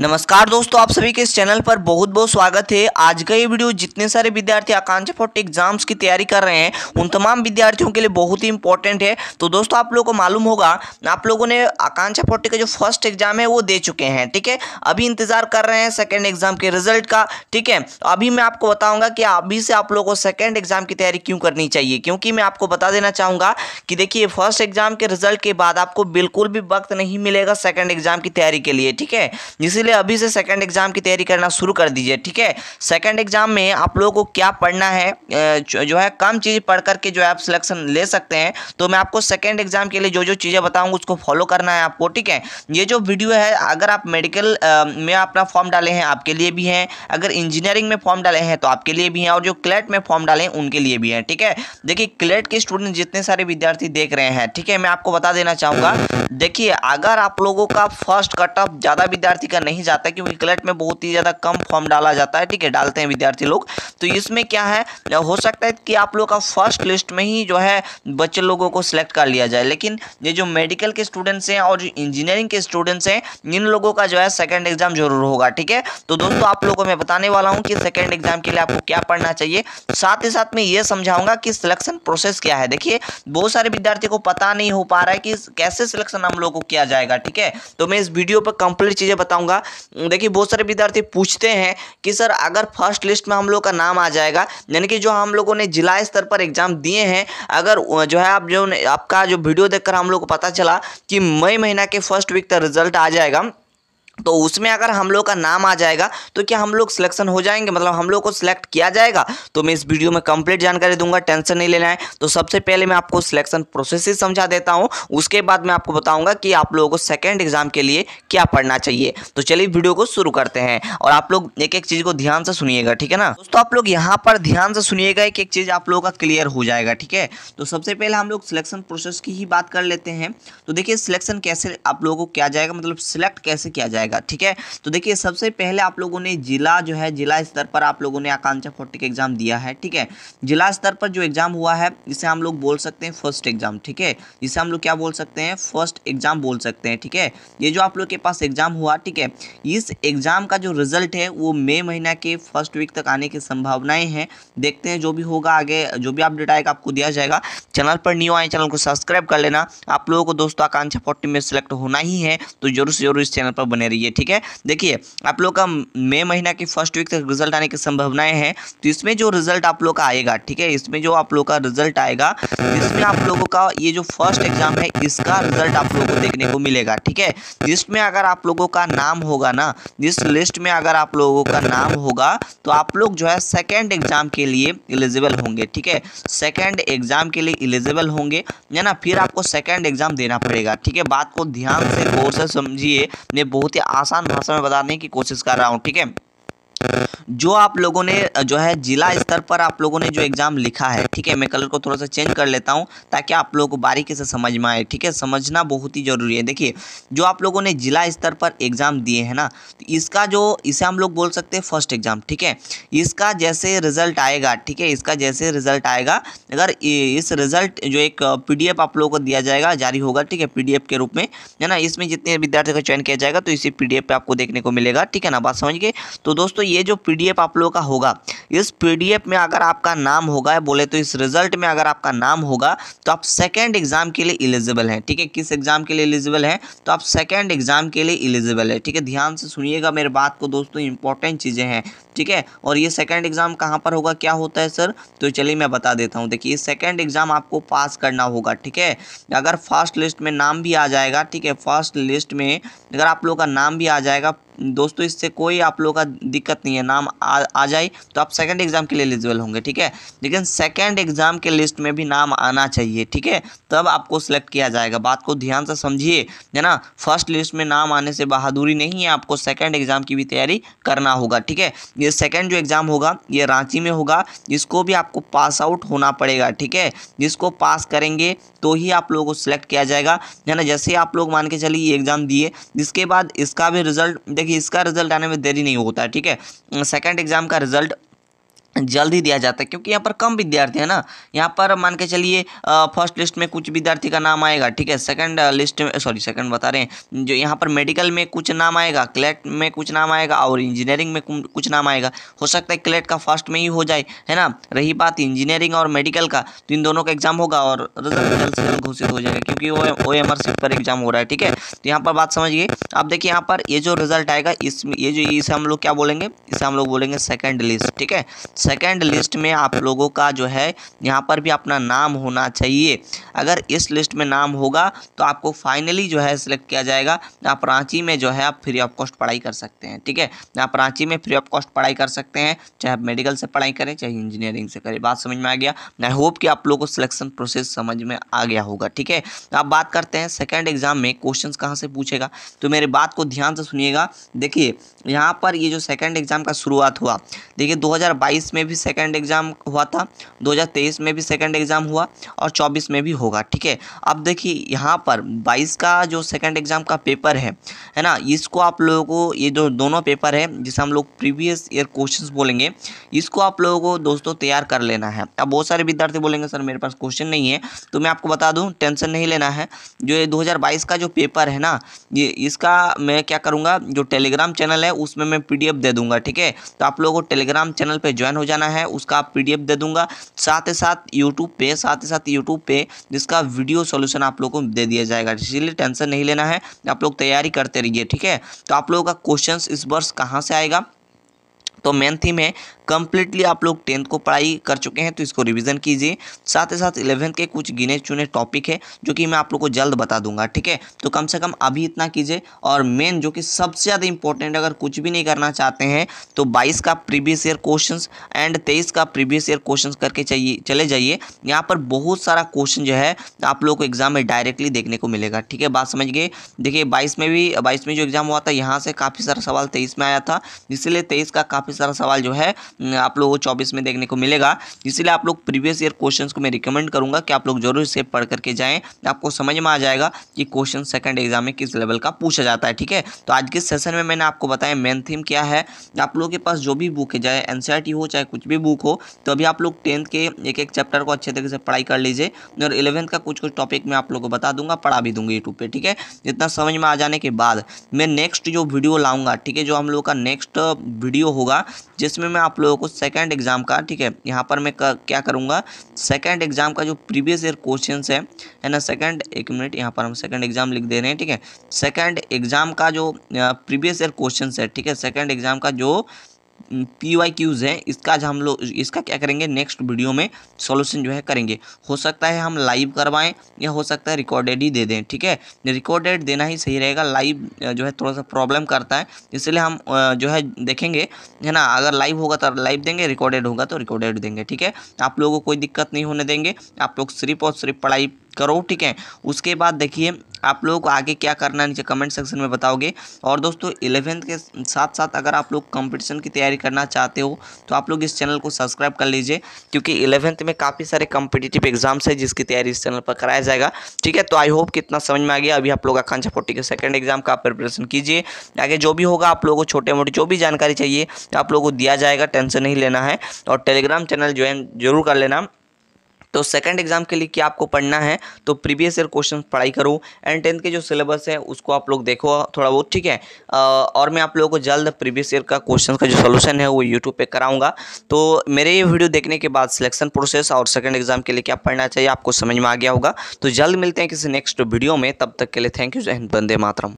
नमस्कार दोस्तों आप सभी के इस चैनल पर बहुत बहुत स्वागत है आज का ये वीडियो जितने सारे विद्यार्थी आकांक्षा फोर्ट एग्जाम्स की तैयारी कर रहे हैं उन तमाम विद्यार्थियों के लिए बहुत ही इंपॉर्टेंट है तो दोस्तों आप लोगों को मालूम होगा आप लोगों ने आकांक्षा फोर्टी का जो फर्स्ट एग्जाम है वो दे चुके हैं ठीक है अभी इंतजार कर रहे हैं सेकेंड एग्जाम के रिजल्ट का ठीक है तो अभी मैं आपको बताऊंगा कि अभी से आप लोगों को सेकेंड एग्जाम की तैयारी क्यों करनी चाहिए क्योंकि मैं आपको बता देना चाहूँगा कि देखिए फर्स्ट एग्जाम के रिजल्ट के बाद आपको बिल्कुल भी वक्त नहीं मिलेगा सेकेंड एग्जाम की तैयारी के लिए ठीक है इसीलिए इसलिए अभी से सेकंड एग्ज़ाम की तैयारी करना शुरू कर दीजिए ठीक है सेकंड एग्ज़ाम में आप लोगों को क्या पढ़ना है जो है कम चीज़ पढ़ करके जो है आप सिलेक्शन ले सकते हैं तो मैं आपको सेकंड एग्ज़ाम के लिए जो जो चीज़ें बताऊँगा उसको फॉलो करना है आपको ठीक है ये जो वीडियो है अगर आप मेडिकल में अपना फॉर्म डाले हैं आपके लिए भी हैं अगर इंजीनियरिंग में फॉर्म डाले हैं तो आपके लिए भी हैं और जो क्लेट में फॉर्म डाले हैं उनके लिए भी हैं ठीक है देखिए क्लेट के स्टूडेंट जितने सारे विद्यार्थी देख रहे हैं ठीक है मैं आपको बता देना चाहूँगा देखिए अगर आप लोगों का फर्स्ट कट ऑफ ज़्यादा विद्यार्थी का नहीं नहीं जाता क्योंकि क्लट में बहुत ही ज़्यादा कम फॉर्म डाला जाता है ठीक है डालते हैं विद्यार्थी लोग तो इसमें क्या है हो सकता है कि आप लोग का फर्स्ट लिस्ट में ही जो है बच्चे लोगों को सिलेक्ट कर लिया जाए लेकिन ये जो मेडिकल के स्टूडेंट्स हैं और इंजीनियरिंग के स्टूडेंट्स हैं इन लोगों का जो है सेकेंड एग्जाम जरूर होगा ठीक है तो दोस्तों आप लोगों को मैं बताने वाला हूँ कि सेकेंड एग्जाम के लिए आपको क्या पढ़ना चाहिए साथ ही साथ में ये समझाऊंगा कि सिलेक्शन प्रोसेस क्या है देखिए बहुत सारे विद्यार्थी को पता नहीं हो पा रहा है कि कैसे सिलेक्शन हम लोगों को किया जाएगा ठीक है तो मैं इस वीडियो पर कंप्लीट चीज़ें बताऊंगा देखिए बहुत सारे विद्यार्थी पूछते हैं कि सर अगर फर्स्ट लिस्ट में हम लोग का नाम आ जाएगा यानी कि जो हम लोगों ने जिला स्तर पर एग्जाम दिए हैं अगर जो है आप जो आपका जो वीडियो देखकर हम लोग को पता चला कि मई महीना के फर्स्ट वीक का रिजल्ट आ जाएगा तो उसमें अगर हम लोग का नाम आ जाएगा तो क्या हम लोग सिलेक्शन हो जाएंगे मतलब हम लोग को सिलेक्ट किया जाएगा तो मैं इस वीडियो में कंप्लीट जानकारी दूंगा टेंशन नहीं लेना है तो सबसे पहले मैं आपको सिलेक्शन प्रोसेस ही समझा देता हूँ उसके बाद मैं आपको बताऊंगा कि आप लोगों को सेकेंड एग्जाम के लिए क्या पढ़ना चाहिए तो चलिए वीडियो को शुरू करते हैं और आप लोग एक एक चीज़ को ध्यान से सुनिएगा ठीक है ना दोस्तों आप लोग यहाँ पर ध्यान से सुनिएगा एक एक चीज़ आप लोगों का क्लियर हो जाएगा ठीक है तो सबसे पहले हम लोग सिलेक्शन प्रोसेस की ही बात कर लेते हैं तो देखिए सिलेक्शन कैसे आप लोगों को किया जाएगा मतलब सिलेक्ट कैसे किया जाएगा जाएगा ठीक है तो देखिए सबसे पहले आप लोगों ने जिला जो है जिला स्तर पर आप लोगों ने आकांक्षा फोर्टिक एग्जाम दिया है ठीक है जिला स्तर पर जो एग्जाम हुआ है इसे हम लोग बोल सकते हैं फर्स्ट एग्जाम ठीक है इसे हम लोग क्या बोल सकते हैं फर्स्ट एग्जाम बोल सकते हैं ठीक है ये जो आप लोग के पास एग्जाम हुआ ठीक है इस एग्जाम का जो रिजल्ट है वो मई महीना के फर्स्ट वीक तक आने की संभावनाएं हैं देखते हैं जो भी होगा आगे जो भी अपडेट आएगा आपको दिया जाएगा चैनल पर न्यू आए चैनल को सब्सक्राइब कर लेना आप लोगों को दोस्तों आकांक्षा फोर्टी में सिलेक्ट होना ही है तो जरूर से जरूर इस चैनल पर बने रहिए रही है ठीक है देखिए आप लोग का मई महीना की फर्स्ट वीक तक रिजल्ट आने की संभावनाएं हैं तो इसमें जो रिजल्ट आप लोग का आएगा ठीक है इसमें जो आप लोग का रिजल्ट आएगा इसमें आप लोगों का ये जो फर्स्ट एग्जाम है इसका रिजल्ट आप लोगों को देखने को मिलेगा ठीक है जिसमें अगर आप लोगों का नाम होगा ना जिस लिस्ट में अगर आप लोगों का नाम होगा तो आप लोग जो है सेकेंड एग्जाम के लिए एलिजिबल होंगे ठीक है सेकेंड एग्जाम के लिए एलिजिबल होंगे या ना फिर आपको सेकेंड एग्जाम देना पड़ेगा ठीक है बात को ध्यान से गौर से समझिए ये बहुत ही आसान भाषा में बताने की कोशिश कर रहा हूँ ठीक है जो आप लोगों ने जो है जिला स्तर पर आप लोगों ने जो एग्ज़ाम लिखा है ठीक है मैं कलर को थोड़ा सा चेंज कर लेता हूँ ताकि आप लोगों को बारीकी से समझ में आए ठीक है समझना बहुत ही ज़रूरी है देखिए जो आप लोगों ने जिला स्तर पर एग्ज़ाम दिए हैं ना तो इसका जो इसे हम लोग बोल सकते हैं फर्स्ट एग्ज़ाम ठीक है इसका जैसे रिजल्ट आएगा ठीक है इसका जैसे रिजल्ट आएगा अगर इस रिजल्ट जो एक पी आप लोगों को दिया जाएगा जारी होगा ठीक है पी के रूप में है ना इसमें जितने विद्यार्थियों का चयन किया जाएगा तो इसी पी पे आपको देखने को मिलेगा ठीक है ना बात समझ गए तो दोस्तों ये ये जो पी आप लोगों का होगा इस पी में अगर आपका नाम होगा बोले तो इस रिजल्ट में अगर आपका नाम होगा तो आप सेकेंड एग्ज़ाम के लिए इलिजिबल हैं ठीक है किस एग्ज़ाम के लिए इलिजिबल हैं तो आप सेकेंड एग्ज़ाम के लिए इलिजिबल है ठीक है ध्यान से सुनिएगा मेरे बात को दोस्तों इंपॉर्टेंट चीज़ें हैं ठीक है और ये सेकेंड एग्ज़ाम कहाँ पर होगा क्या होता है सर तो चलिए मैं बता देता हूँ देखिए सेकेंड एग्ज़ाम आपको पास करना होगा ठीक है अगर फर्स्ट लिस्ट में नाम भी आ जाएगा ठीक है फर्स्ट लिस्ट में अगर आप लोग का नाम भी आ जाएगा दोस्तों इससे कोई आप लोगों का दिक्कत नहीं है नाम आ, आ जाए तो आप सेकंड एग्ज़ाम के लिए एलिजिबल होंगे ठीक है लेकिन सेकंड एग्ज़ाम के लिस्ट में भी नाम आना चाहिए ठीक है तब आपको सेलेक्ट किया जाएगा बात को ध्यान से समझिए है ना फर्स्ट लिस्ट में नाम आने से बहादुरी नहीं है आपको सेकेंड एग्ज़ाम की भी तैयारी करना होगा ठीक है ये सेकेंड जो एग्ज़ाम होगा ये रांची में होगा इसको भी आपको पास आउट होना पड़ेगा ठीक है जिसको पास करेंगे तो ही आप लोगों को सिलेक्ट किया जाएगा है ना जैसे आप लोग मान के चलिए ये एग्ज़ाम दिए इसके बाद इसका भी रिजल्ट कि इसका रिजल्ट आने में देरी नहीं होता ठीक है सेकेंड एग्जाम का रिजल्ट जल्दी दिया जाता है क्योंकि यहाँ पर कम विद्यार्थी है ना यहाँ पर मान के चलिए फर्स्ट लिस्ट में कुछ विद्यार्थी का नाम आएगा ठीक है सेकंड लिस्ट में सॉरी सेकंड बता रहे हैं जो यहाँ पर मेडिकल में कुछ नाम आएगा क्लेट में कुछ नाम आएगा और इंजीनियरिंग में कुछ नाम आएगा हो सकता है क्लेट का फर्स्ट में ही हो जाए है ना रही बात इंजीनियरिंग और मेडिकल का तो इन दोनों का एग्जाम होगा और रिजल्ट घोषित हो जाएगा क्योंकि वो ओ एम आर पर एग्जाम हो रहा है ठीक है तो यहाँ पर बात समझिए अब देखिए यहाँ पर ये जो रिजल्ट आएगा इस ये जो इसे हम लोग क्या बोलेंगे इसे हम लोग बोलेंगे सेकेंड लिस्ट ठीक है सेकेंड लिस्ट में आप लोगों का जो है यहाँ पर भी अपना नाम होना चाहिए अगर इस लिस्ट में नाम होगा तो आपको फाइनली जो है सिलेक्ट किया जाएगा आप रांची में जो है आप फ्री ऑफ कॉस्ट पढ़ाई कर सकते हैं ठीक है आप रांची में फ्री ऑफ कॉस्ट पढ़ाई कर सकते हैं चाहे आप मेडिकल से पढ़ाई करें चाहे इंजीनियरिंग से करें बात समझ में आ गया आई होप कि आप लोगों को सिलेक्शन प्रोसेस समझ में आ गया होगा ठीक है आप तो बात करते हैं सेकेंड एग्जाम में क्वेश्चन कहाँ से पूछेगा तो मेरे बात को ध्यान से सुनिएगा देखिए यहाँ पर ये जो सेकेंड एग्जाम का शुरुआत हुआ देखिए दो में भी सेकंड एग्ज़ाम हुआ था 2023 में भी सेकेंड एग्ज़ाम हुआ और 24 में भी होगा ठीक है अब देखिए यहाँ पर 22 का जो सेकंड एग्ज़ाम का पेपर है है ना इसको आप लोगों को ये जो दोनों पेपर है जिसे हम लोग प्रीवियस ईयर क्वेश्चन बोलेंगे इसको आप लोगों को दोस्तों तैयार कर लेना है अब बहुत सारे विद्यार्थी बोलेंगे सर मेरे पास क्वेश्चन नहीं है तो मैं आपको बता दूँ टेंशन नहीं लेना है जो ये दो का जो पेपर है ना ये इसका मैं क्या करूँगा जो टेलीग्राम चैनल है उसमें मैं पी दे दूँगा ठीक है तो आप लोगों को टेलीग्राम चैनल पर ज्वाइन हो जाना है उसका आप पीडीएफ दे दूंगा साथ ही साथ यूट्यूब पे साथ ही साथ यूट्यूब पे जिसका वीडियो सोल्यूशन आप लोग को दे दिया जाएगा इसीलिए टेंशन नहीं लेना है आप लोग तैयारी करते रहिए ठीक है तो आप लोगों का क्वेश्चन इस वर्ष कहाँ से आएगा तो मेन थीम है कंप्लीटली आप लोग टेंथ को पढ़ाई कर चुके हैं तो इसको रिवीजन कीजिए साथ ही साथ इलेवेंथ के कुछ गिने चुने टॉपिक है जो कि मैं आप लोग को जल्द बता दूंगा ठीक है तो कम से कम अभी इतना कीजिए और मेन जो कि सबसे ज़्यादा इंपॉर्टेंट अगर कुछ भी नहीं करना चाहते हैं तो बाईस का प्रीवियस ईयर क्वेश्चन एंड तेईस का प्रीवियस ईयर क्वेश्चन करके चाहिए चले जाइए यहाँ पर बहुत सारा क्वेश्चन जो है आप लोग को एग्जाम में डायरेक्टली देखने को मिलेगा ठीक है बात समझ गए देखिए बाईस में भी बाईस में जो एग्जाम हुआ था यहाँ से काफ़ी सारा सवाल तेईस में आया था इसलिए तेईस का काफ़ी सारा सवाल जो है आप लोगों को चौबीस में देखने को मिलेगा इसीलिए आप लोग प्रीवियस ईयर क्वेश्चन को मैं रिकमेंड करूँगा कि आप लोग जरूर इसे पढ़ करके जाएँ आपको समझ में आ जाएगा कि क्वेश्चन सेकेंड एग्जाम में किस लेवल का पूछा जाता है ठीक है तो आज के सेशन में मैंने आपको बताया मेन थीम क्या है आप लोगों के पास जो भी बुक है चाहे एन e हो चाहे कुछ भी बुक हो तो अभी आप लोग टेंथ के एक एक चैप्टर को अच्छे तरीके से पढ़ाई कर लीजिए और इलेवंथ का कुछ कुछ टॉपिक मैं आप लोगों को बता दूंगा पढ़ा भी दूंगा यूट्यूब पर ठीक है इतना समझ में आ जाने के बाद मैं नेक्स्ट जो वीडियो लाऊंगा ठीक है जो हम लोग का नेक्स्ट वीडियो होगा जिसमें मैं आप लोगों को सेकेंड एग्ज़ाम का ठीक है यहाँ पर मैं कर, क्या करूँगा सेकेंड एग्ज़ाम का जो प्रीवियस ईयर क्वेश्चन है है ना सेकेंड एक मिनट यहाँ पर हम सेकेंड एग्ज़ाम लिख दे रहे हैं ठीक है सेकेंड एग्ज़ाम का जो प्रीवियस ईयर क्वेश्चन है ठीक है सेकेंड एग्ज़ाम का जो पी वाई क्यूज़ है इसका आज हम लोग इसका क्या करेंगे नेक्स्ट वीडियो में सॉल्यूशन जो है करेंगे हो सकता है हम लाइव करवाएं या हो सकता है रिकॉर्डेड ही दे दें ठीक है रिकॉर्डेड देना ही सही रहेगा लाइव जो है थोड़ा सा प्रॉब्लम करता है इसलिए हम जो है देखेंगे है ना अगर लाइव होगा तो लाइव देंगे रिकॉर्डेड होगा तो रिकॉर्डेड देंगे ठीक है आप लोगों को कोई दिक्कत नहीं होने देंगे आप लोग सिर्फ और सिर्फ पढ़ाई करो ठीक है उसके बाद देखिए आप लोगों को आगे क्या करना है नीचे कमेंट सेक्शन में बताओगे और दोस्तों इलेवेंथ के साथ साथ अगर आप लोग कंपटीशन की तैयारी करना चाहते हो तो आप लोग इस चैनल को सब्सक्राइब कर लीजिए क्योंकि इलेवेंथ में काफ़ी सारे कंपिटेटिव एग्जाम्स है जिसकी तैयारी इस चैनल पर कराया जाएगा ठीक है तो आई होप कितना समझ में आ गया अभी आप लोग आकांक्षा फोर्टी के सेकेंड एग्जाम का प्रिपरेशन कीजिए आगे जो भी होगा आप लोगों को छोटे मोटे जो भी जानकारी चाहिए तो आप लोगों को दिया जाएगा टेंशन नहीं लेना है और टेलीग्राम चैनल ज्वाइन जरूर कर लेना तो सेकंड एग्जाम के लिए क्या आपको पढ़ना है तो प्रीवियस ईयर क्वेश्चन पढ़ाई करो एंड टेंथ के जो सिलेबस है उसको आप लोग देखो थोड़ा बहुत ठीक है और मैं आप लोगों को जल्द प्रीवियस ईयर का क्वेश्चन का जो सोल्यूशन है वो यूट्यूब पर कराऊंगा तो मेरे ये वीडियो देखने के बाद सिलेक्शन प्रोसेस और सेकेंड एग्जाम के लिए क्या पढ़ना चाहिए आपको समझ में आ गया होगा तो जल्द मिलते हैं किसी नेक्स्ट वीडियो में तब तक के लिए थैंक यू जय हिंद बंदे मातरम